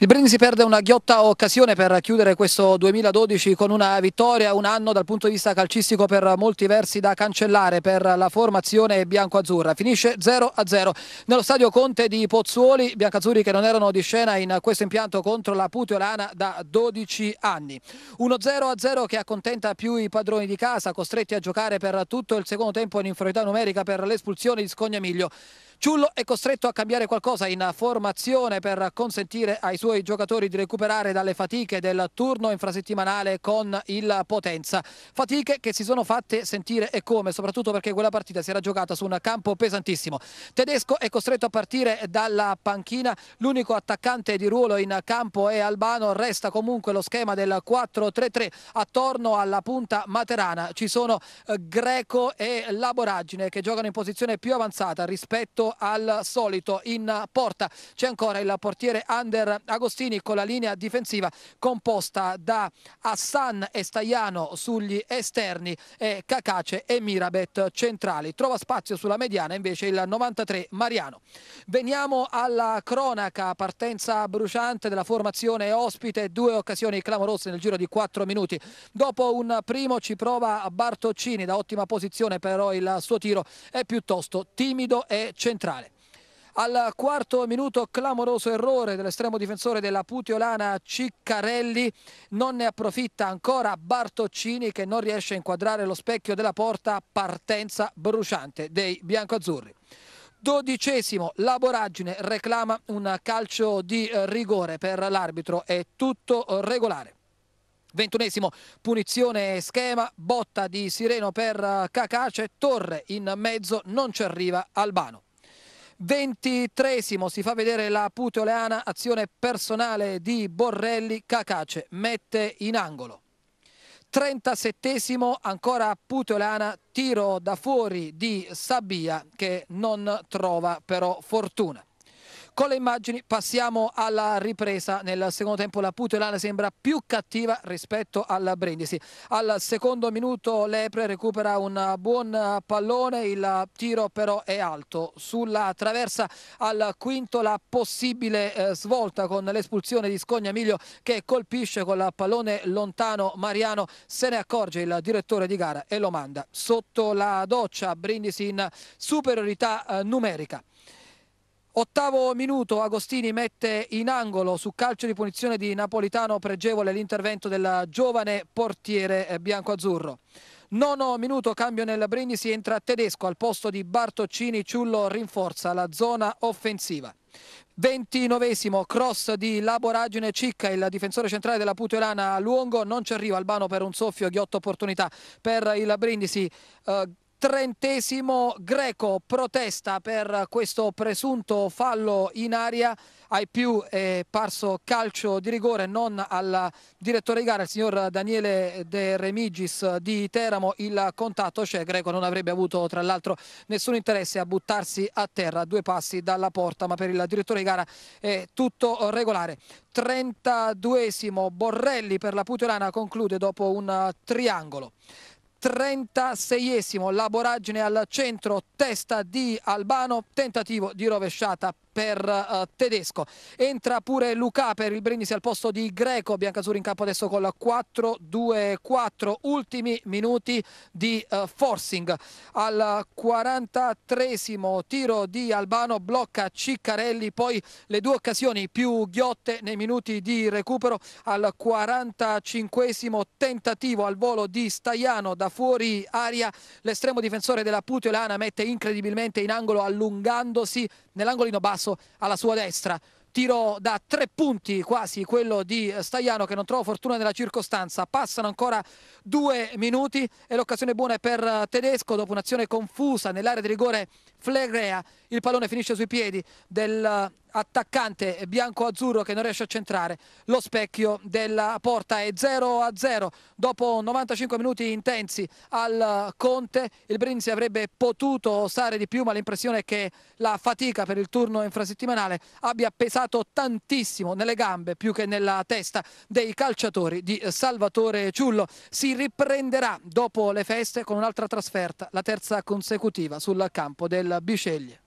Il Brindisi perde una ghiotta occasione per chiudere questo 2012 con una vittoria, un anno dal punto di vista calcistico per molti versi da cancellare per la formazione bianco-azzurra. Finisce 0-0 nello stadio Conte di Pozzuoli, biancazzurri che non erano di scena in questo impianto contro la Puteolana da 12 anni. 1-0-0 che accontenta più i padroni di casa, costretti a giocare per tutto il secondo tempo in inferiorità numerica per l'espulsione di Scognamiglio. Ciullo è costretto a cambiare qualcosa in formazione per consentire ai suoi suoi giocatori di recuperare dalle fatiche del turno infrasettimanale con il Potenza. Fatiche che si sono fatte sentire e come, soprattutto perché quella partita si era giocata su un campo pesantissimo. Tedesco è costretto a partire dalla panchina, l'unico attaccante di ruolo in campo è Albano, resta comunque lo schema del 4-3-3 attorno alla punta materana. Ci sono eh, Greco e Laboragine che giocano in posizione più avanzata rispetto al solito in porta. C'è ancora il portiere Under Agostino Agostini con la linea difensiva composta da Hassan e Staiano sugli esterni e Cacace e Mirabet centrali. Trova spazio sulla mediana invece il 93 Mariano. Veniamo alla cronaca, partenza bruciante della formazione ospite, due occasioni clamorose nel giro di 4 minuti. Dopo un primo ci prova Bartoccini da ottima posizione però il suo tiro è piuttosto timido e centrale. Al quarto minuto clamoroso errore dell'estremo difensore della Putiolana Ciccarelli, non ne approfitta ancora Bartoccini che non riesce a inquadrare lo specchio della porta, partenza bruciante dei biancoazzurri. Dodicesimo, Laboragine reclama un calcio di rigore per l'arbitro, è tutto regolare. Ventunesimo, punizione schema, botta di Sireno per Cacace, Torre in mezzo, non ci arriva Albano. Ventitresimo si fa vedere la puteoleana, azione personale di Borrelli, Cacace mette in angolo. 37 ancora Puteoleana, tiro da fuori di Sabia che non trova però fortuna. Con le immagini passiamo alla ripresa. Nel secondo tempo la Puteolana sembra più cattiva rispetto alla Brindisi. Al secondo minuto Lepre recupera un buon pallone, il tiro però è alto. Sulla traversa al quinto la possibile eh, svolta con l'espulsione di Scogna Miglio che colpisce con il pallone lontano Mariano. Se ne accorge il direttore di gara e lo manda sotto la doccia. Brindisi in superiorità eh, numerica. Ottavo minuto, Agostini mette in angolo su calcio di punizione di Napolitano pregevole l'intervento del giovane portiere eh, bianco-azzurro. Nono minuto, cambio nel Brindisi, entra Tedesco al posto di Bartoccini, Ciullo rinforza la zona offensiva. Ventinovesimo, cross di Laboragine Cicca, il difensore centrale della Puteolana a Luongo, non ci arriva Albano per un soffio, ghiotta opportunità per il Brindisi. Eh, trentesimo greco protesta per questo presunto fallo in aria ai più è parso calcio di rigore non al direttore di gara il signor Daniele De Remigis di Teramo il contatto c'è Greco non avrebbe avuto tra l'altro nessun interesse a buttarsi a terra due passi dalla porta ma per il direttore di gara è tutto regolare 32 Borrelli per la Putolana conclude dopo un triangolo 36esimo, laboraggine al centro, testa di Albano, tentativo di rovesciata per eh, Tedesco. Entra pure Luca per il Brindisi al posto di Greco, Biancazzurri in campo adesso con la 4-2-4, ultimi minuti di eh, forcing. Al 43esimo tiro di Albano blocca Ciccarelli, poi le due occasioni più ghiotte nei minuti di recupero al 45esimo tentativo al volo di Staiano da fuori aria, l'estremo difensore della Puteolana mette incredibilmente in angolo allungandosi nell'angolino basso basso alla sua destra tiro da tre punti quasi quello di Stagliano che non trova fortuna nella circostanza passano ancora due minuti e l'occasione buona è per Tedesco dopo un'azione confusa nell'area di rigore Flegrea, il pallone finisce sui piedi dell'attaccante eh, bianco-azzurro che non riesce a centrare lo specchio della porta è 0 0 dopo 95 minuti intensi al eh, Conte il Brinzi avrebbe potuto stare di più ma l'impressione è che la fatica per il turno infrasettimanale abbia pesato tantissimo nelle gambe più che nella testa dei calciatori di eh, Salvatore Ciullo si riprenderà dopo le feste con un'altra trasferta la terza consecutiva sul campo del della biceglie.